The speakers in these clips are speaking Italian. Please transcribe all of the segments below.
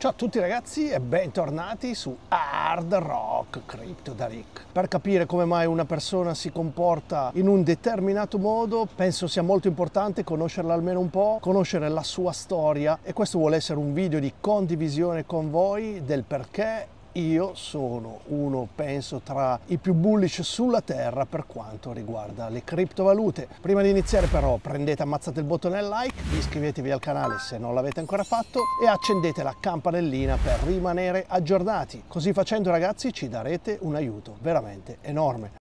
Ciao a tutti ragazzi e bentornati su Hard Rock Crypto da Rick. Per capire come mai una persona si comporta in un determinato modo penso sia molto importante conoscerla almeno un po', conoscere la sua storia e questo vuole essere un video di condivisione con voi del perché io sono uno penso tra i più bullish sulla terra per quanto riguarda le criptovalute prima di iniziare però prendete ammazzate il bottone like iscrivetevi al canale se non l'avete ancora fatto e accendete la campanellina per rimanere aggiornati così facendo ragazzi ci darete un aiuto veramente enorme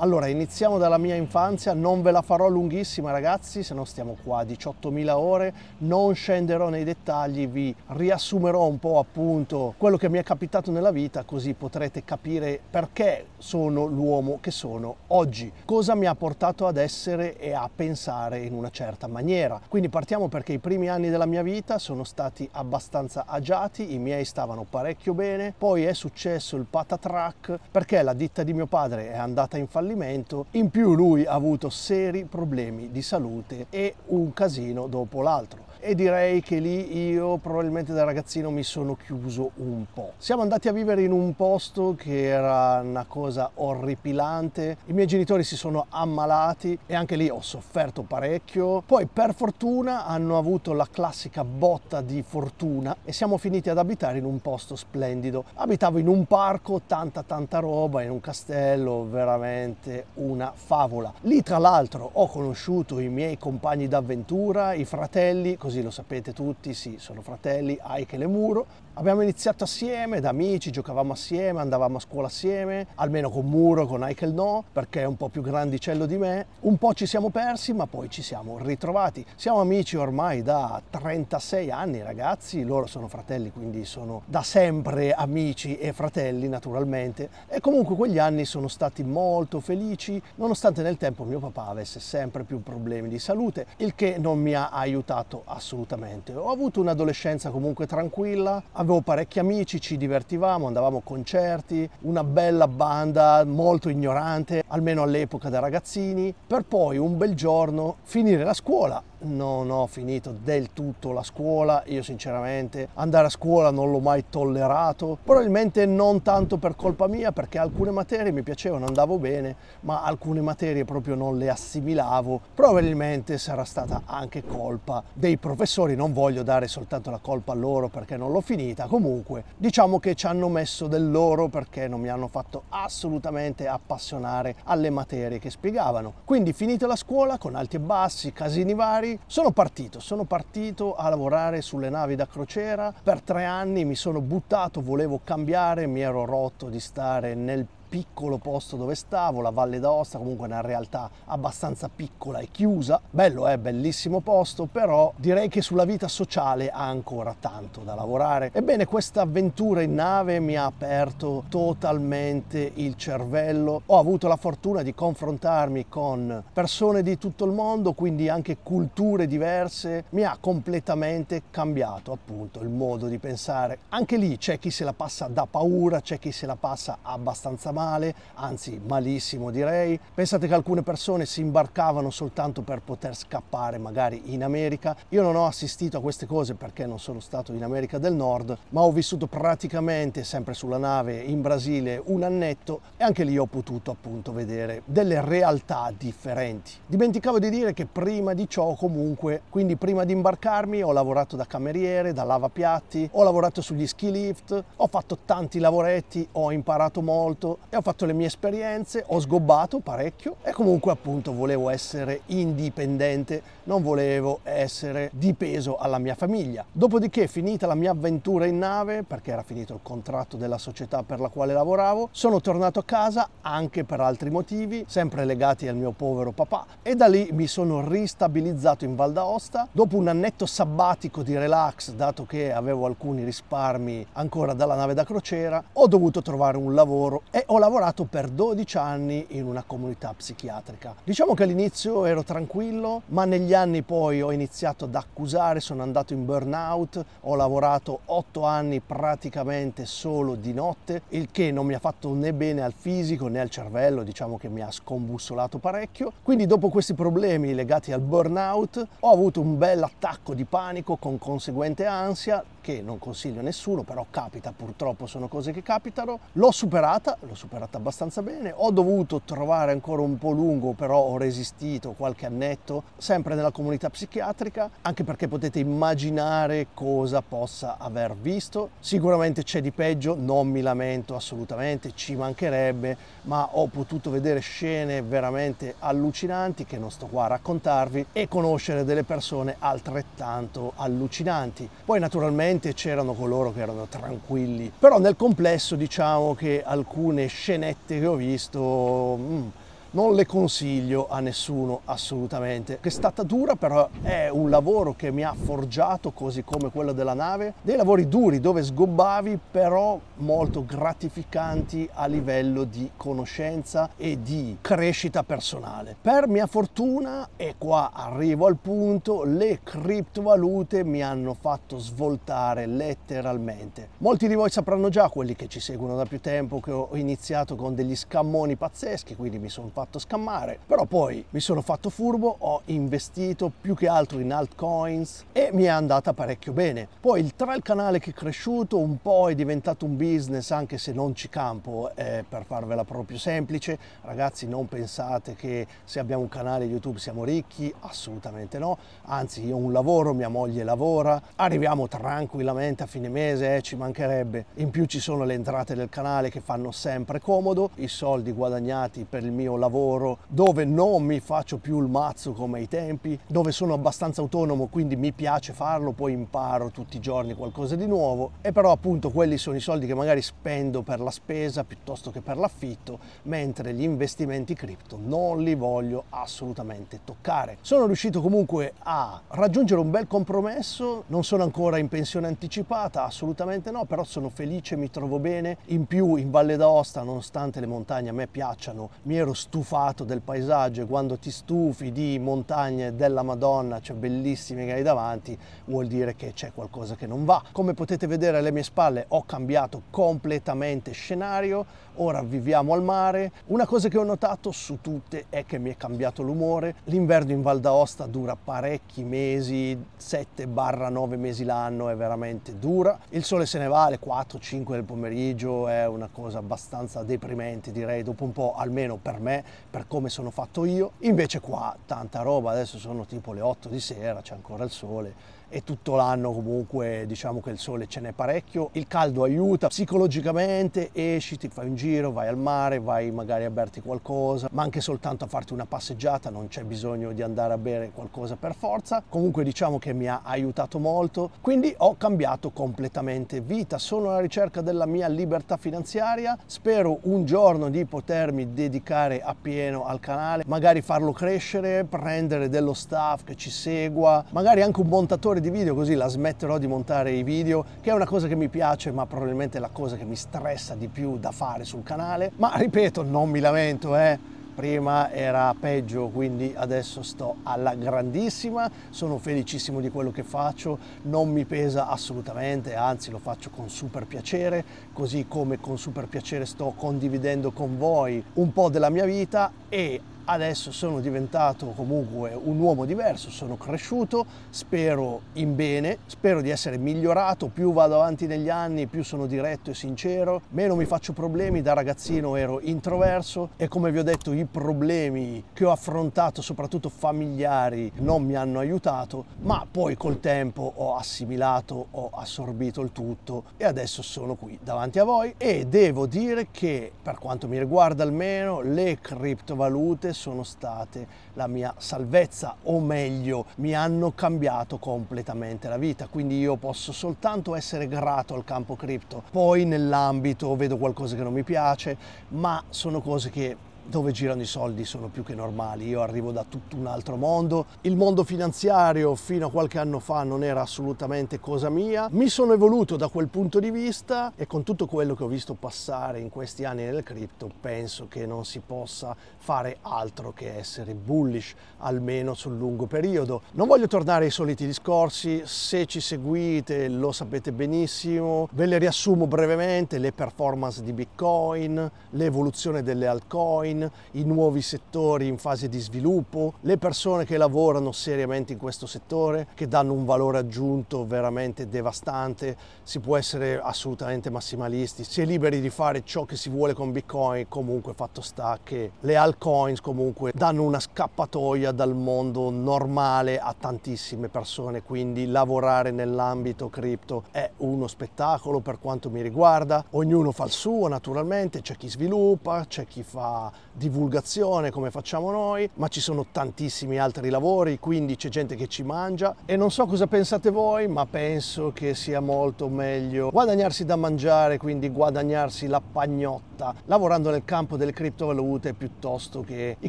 Allora, iniziamo dalla mia infanzia, non ve la farò lunghissima ragazzi, se no stiamo qua 18.000 ore, non scenderò nei dettagli, vi riassumerò un po' appunto quello che mi è capitato nella vita, così potrete capire perché sono l'uomo che sono oggi, cosa mi ha portato ad essere e a pensare in una certa maniera. Quindi partiamo perché i primi anni della mia vita sono stati abbastanza agiati, i miei stavano parecchio bene, poi è successo il patatrack perché la ditta di mio padre è andata in fallimento fallimento. In più lui ha avuto seri problemi di salute e un casino dopo l'altro e direi che lì io probabilmente da ragazzino mi sono chiuso un po'. Siamo andati a vivere in un posto che era una cosa orripilante, i miei genitori si sono ammalati e anche lì ho sofferto parecchio, poi per fortuna hanno avuto la classica botta di fortuna e siamo finiti ad abitare in un posto splendido. Abitavo in un parco, tanta tanta roba, in un castello, veramente una favola. Lì tra l'altro ho conosciuto i miei compagni d'avventura, i fratelli, così lo sapete tutti, sì, sono fratelli, e Muro. Abbiamo iniziato assieme, da amici, giocavamo assieme, andavamo a scuola assieme, almeno con Muro, con Aichele no, perché è un po' più grandicello di me. Un po' ci siamo persi, ma poi ci siamo ritrovati. Siamo amici ormai da 36 anni, ragazzi, loro sono fratelli, quindi sono da sempre amici e fratelli, naturalmente. E comunque quegli anni sono stati molto felici, nonostante nel tempo mio papà avesse sempre più problemi di salute, il che non mi ha aiutato a assolutamente. Ho avuto un'adolescenza comunque tranquilla, avevo parecchi amici, ci divertivamo, andavamo a concerti, una bella banda molto ignorante, almeno all'epoca da ragazzini, per poi un bel giorno finire la scuola non ho finito del tutto la scuola, io sinceramente andare a scuola non l'ho mai tollerato, probabilmente non tanto per colpa mia perché alcune materie mi piacevano, andavo bene, ma alcune materie proprio non le assimilavo, probabilmente sarà stata anche colpa dei professori, non voglio dare soltanto la colpa a loro perché non l'ho finita, comunque diciamo che ci hanno messo del loro perché non mi hanno fatto assolutamente appassionare alle materie che spiegavano, quindi finita la scuola con alti e bassi, casini vari, fuori. Sono partito, sono partito a lavorare sulle navi da crociera. Per tre anni mi sono buttato, volevo cambiare, mi ero rotto di stare nel piccolo posto dove stavo, la Valle d'Aosta, comunque una realtà abbastanza piccola e chiusa. Bello, è eh? bellissimo posto, però direi che sulla vita sociale ha ancora tanto da lavorare. Ebbene, questa avventura in nave mi ha aperto totalmente il cervello. Ho avuto la fortuna di confrontarmi con persone di tutto il mondo, quindi anche culture diverse. Mi ha completamente cambiato appunto il modo di pensare. Anche lì c'è chi se la passa da paura, c'è chi se la passa abbastanza male male, anzi malissimo direi. Pensate che alcune persone si imbarcavano soltanto per poter scappare magari in America. Io non ho assistito a queste cose perché non sono stato in America del Nord, ma ho vissuto praticamente sempre sulla nave in Brasile un annetto e anche lì ho potuto appunto vedere delle realtà differenti. Dimenticavo di dire che prima di ciò comunque, quindi prima di imbarcarmi ho lavorato da cameriere, da lavapiatti, ho lavorato sugli ski lift, ho fatto tanti lavoretti, ho imparato molto, e ho fatto le mie esperienze, ho sgobbato parecchio e comunque appunto volevo essere indipendente, non volevo essere di peso alla mia famiglia. Dopodiché finita la mia avventura in nave, perché era finito il contratto della società per la quale lavoravo, sono tornato a casa anche per altri motivi, sempre legati al mio povero papà e da lì mi sono ristabilizzato in Val d'Aosta dopo un annetto sabbatico di relax dato che avevo alcuni risparmi ancora dalla nave da crociera, ho dovuto trovare un lavoro e ho lavorato per 12 anni in una comunità psichiatrica. Diciamo che all'inizio ero tranquillo, ma negli anni poi ho iniziato ad accusare, sono andato in burnout, ho lavorato 8 anni praticamente solo di notte, il che non mi ha fatto né bene al fisico né al cervello, diciamo che mi ha scombussolato parecchio. Quindi dopo questi problemi legati al burnout ho avuto un bel attacco di panico con conseguente ansia, che non consiglio a nessuno, però capita, purtroppo sono cose che capitano. L'ho superata, l'ho superata abbastanza bene, ho dovuto trovare ancora un po' lungo, però ho resistito qualche annetto, sempre nella comunità psichiatrica, anche perché potete immaginare cosa possa aver visto. Sicuramente c'è di peggio, non mi lamento assolutamente, ci mancherebbe, ma ho potuto vedere scene veramente allucinanti che non sto qua a raccontarvi e conoscere delle persone altrettanto allucinanti. Poi naturalmente Sicuramente c'erano coloro che erano tranquilli, però nel complesso diciamo che alcune scenette che ho visto... Mm, non le consiglio a nessuno assolutamente. è stata dura però è un lavoro che mi ha forgiato così come quello della nave, dei lavori duri dove sgobbavi però molto gratificanti a livello di conoscenza e di crescita personale. Per mia fortuna, e qua arrivo al punto, le criptovalute mi hanno fatto svoltare letteralmente. Molti di voi sapranno già, quelli che ci seguono da più tempo, che ho iniziato con degli scammoni pazzeschi, quindi mi sono fatto scammare, però poi mi sono fatto furbo, ho investito più che altro in altcoins e mi è andata parecchio bene. Poi tra il canale che è cresciuto un po' è diventato un business anche se non ci campo, eh, per farvela proprio semplice, ragazzi non pensate che se abbiamo un canale YouTube siamo ricchi, assolutamente no, anzi io ho un lavoro, mia moglie lavora, arriviamo tranquillamente a fine mese, eh, ci mancherebbe. In più ci sono le entrate del canale che fanno sempre comodo, i soldi guadagnati per il mio lavoro lavoro, dove non mi faccio più il mazzo come ai tempi, dove sono abbastanza autonomo, quindi mi piace farlo, poi imparo tutti i giorni qualcosa di nuovo e però appunto quelli sono i soldi che magari spendo per la spesa piuttosto che per l'affitto, mentre gli investimenti cripto non li voglio assolutamente toccare. Sono riuscito comunque a raggiungere un bel compromesso, non sono ancora in pensione anticipata, assolutamente no, però sono felice, mi trovo bene, in più in Valle d'Aosta, nonostante le montagne a me piacciono, mi ero studiato stufato del paesaggio e quando ti stufi di montagne della Madonna, cioè bellissime che hai davanti, vuol dire che c'è qualcosa che non va. Come potete vedere alle mie spalle ho cambiato completamente scenario, ora viviamo al mare. Una cosa che ho notato su tutte è che mi è cambiato l'umore. L'inverno in Val d'Aosta dura parecchi mesi, 7-9 mesi l'anno, è veramente dura. Il sole se ne va alle 4-5 del pomeriggio, è una cosa abbastanza deprimente direi dopo un po', almeno per me per come sono fatto io, invece qua tanta roba, adesso sono tipo le 8 di sera, c'è ancora il sole, e tutto l'anno comunque diciamo che il sole ce n'è parecchio, il caldo aiuta psicologicamente, esci, ti fai un giro, vai al mare, vai magari a berti qualcosa, ma anche soltanto a farti una passeggiata, non c'è bisogno di andare a bere qualcosa per forza, comunque diciamo che mi ha aiutato molto, quindi ho cambiato completamente vita, sono alla ricerca della mia libertà finanziaria, spero un giorno di potermi dedicare appieno al canale, magari farlo crescere, prendere dello staff che ci segua, magari anche un montatore montatore di video così la smetterò di montare i video che è una cosa che mi piace ma probabilmente è la cosa che mi stressa di più da fare sul canale ma ripeto non mi lamento eh prima era peggio, quindi adesso sto alla grandissima, sono felicissimo di quello che faccio, non mi pesa assolutamente, anzi lo faccio con super piacere, così come con super piacere sto condividendo con voi un po' della mia vita e adesso sono diventato comunque un uomo diverso, sono cresciuto, spero in bene, spero di essere migliorato, più vado avanti negli anni, più sono diretto e sincero, meno mi faccio problemi, da ragazzino ero introverso e come vi ho detto i problemi che ho affrontato, soprattutto familiari, non mi hanno aiutato, ma poi col tempo ho assimilato, ho assorbito il tutto e adesso sono qui davanti a voi e devo dire che per quanto mi riguarda almeno le criptovalute sono state la mia salvezza o meglio mi hanno cambiato completamente la vita quindi io posso soltanto essere grato al campo cripto poi nell'ambito vedo qualcosa che non mi piace ma sono cose che dove girano i soldi sono più che normali, io arrivo da tutto un altro mondo, il mondo finanziario fino a qualche anno fa non era assolutamente cosa mia, mi sono evoluto da quel punto di vista e con tutto quello che ho visto passare in questi anni nel cripto penso che non si possa fare altro che essere bullish, almeno sul lungo periodo. Non voglio tornare ai soliti discorsi, se ci seguite lo sapete benissimo, ve le riassumo brevemente, le performance di Bitcoin, l'evoluzione delle altcoin, design, i nuovi settori in fase di sviluppo, le persone che lavorano seriamente in questo settore, che danno un valore aggiunto veramente devastante, si può essere assolutamente massimalisti, si è liberi di fare ciò che si vuole con Bitcoin, comunque fatto sta che le altcoins comunque danno una scappatoia dal mondo normale a tantissime persone, quindi lavorare nell'ambito cripto è uno spettacolo per quanto mi riguarda, ognuno fa il suo naturalmente, c'è chi sviluppa, c'è chi fa divulgazione come facciamo noi, ma ci sono tantissimi altri lavori, quindi c'è gente che ci mangia e non so cosa pensate voi, ma penso che sia molto meglio guadagnarsi da mangiare, quindi guadagnarsi la pagnotta lavorando nel campo delle criptovalute piuttosto che i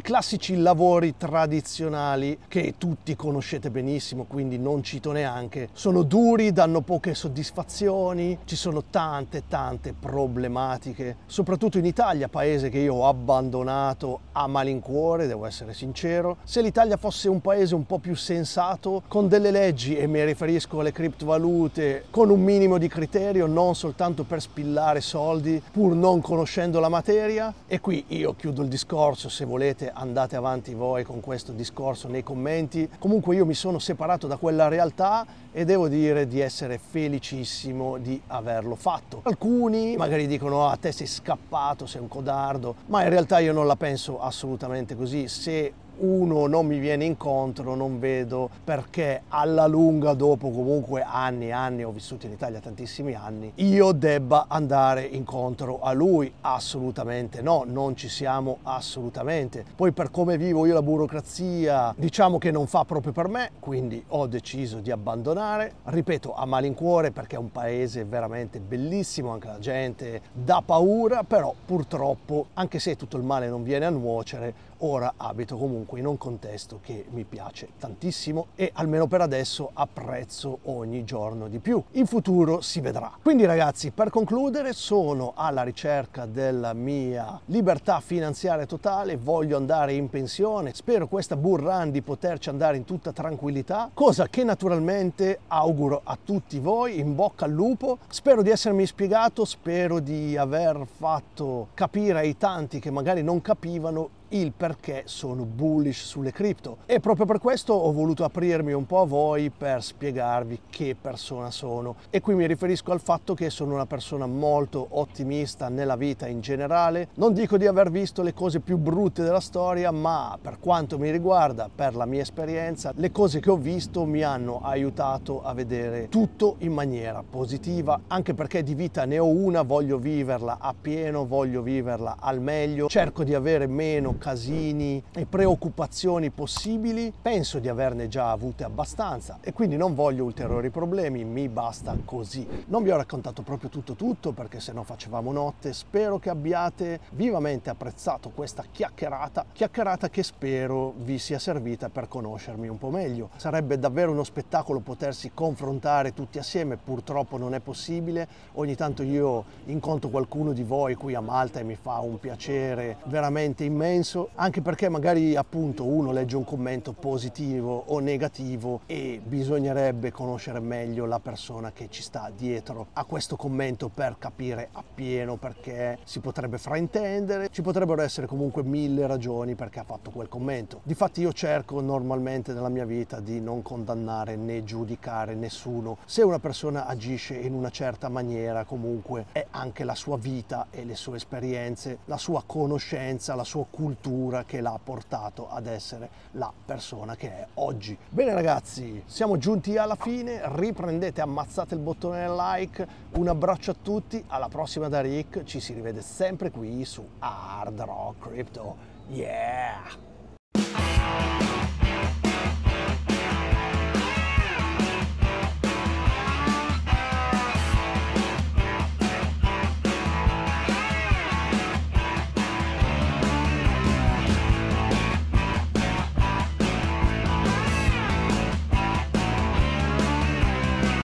classici lavori tradizionali che tutti conoscete benissimo, quindi non cito neanche. Sono duri, danno poche soddisfazioni, ci sono tante tante problematiche, soprattutto in Italia, paese che io ho abbandonato filmato a malincuore, devo essere sincero. Se l'Italia fosse un paese un po' più sensato, con delle leggi, e mi riferisco alle criptovalute, con un minimo di criterio, non soltanto per spillare soldi pur non conoscendo la materia. E qui io chiudo il discorso, se volete andate avanti voi con questo discorso nei commenti. Comunque io mi sono separato da quella realtà e devo dire di essere felicissimo di averlo fatto. Alcuni magari dicono ah, a ah, te sei scappato, sei un codardo, ma in realtà io non la penso assolutamente così. Se uno non mi viene incontro, non vedo perché alla lunga dopo comunque anni e anni, ho vissuto in Italia tantissimi anni, io debba andare incontro a lui. Assolutamente no, non ci siamo assolutamente. Poi per come vivo io la burocrazia, diciamo che non fa proprio per me, quindi ho deciso di abbandonare. Ripeto, a malincuore perché è un paese veramente bellissimo, anche la gente dà paura, però purtroppo, anche se tutto il male non viene a nuocere, ora abito comunque comunque in un contesto che mi piace tantissimo e almeno per adesso apprezzo ogni giorno di più. In futuro si vedrà. Quindi ragazzi, per concludere, sono alla ricerca della mia libertà finanziaria totale, voglio andare in pensione, spero questa burran di poterci andare in tutta tranquillità, cosa che naturalmente auguro a tutti voi, in bocca al lupo, spero di essermi spiegato, spero di aver fatto capire ai tanti che magari non capivano il perché sono bullish sulle cripto e proprio per questo ho voluto aprirmi un po' a voi per spiegarvi che persona sono e qui mi riferisco al fatto che sono una persona molto ottimista nella vita in generale non dico di aver visto le cose più brutte della storia ma per quanto mi riguarda per la mia esperienza le cose che ho visto mi hanno aiutato a vedere tutto in maniera positiva anche perché di vita ne ho una voglio viverla a pieno voglio viverla al meglio cerco di avere meno casini e preoccupazioni possibili, penso di averne già avute abbastanza e quindi non voglio ulteriori problemi, mi basta così. Non vi ho raccontato proprio tutto tutto perché se no facevamo notte, spero che abbiate vivamente apprezzato questa chiacchierata, chiacchierata che spero vi sia servita per conoscermi un po' meglio. Sarebbe davvero uno spettacolo potersi confrontare tutti assieme, purtroppo non è possibile, ogni tanto io incontro qualcuno di voi qui a Malta e mi fa un piacere veramente immenso senso, anche perché magari appunto uno legge un commento positivo o negativo e bisognerebbe conoscere meglio la persona che ci sta dietro a questo commento per capire appieno perché si potrebbe fraintendere, ci potrebbero essere comunque mille ragioni perché ha fatto quel commento. Difatti io cerco normalmente nella mia vita di non condannare né giudicare nessuno. Se una persona agisce in una certa maniera comunque è anche la sua vita e le sue esperienze, la sua conoscenza, la sua cultura cultura che l'ha portato ad essere la persona che è oggi. Bene ragazzi, siamo giunti alla fine, riprendete, ammazzate il bottone del like, un abbraccio a tutti, alla prossima da Rick, ci si rivede sempre qui su Hard Rock Crypto. Yeah!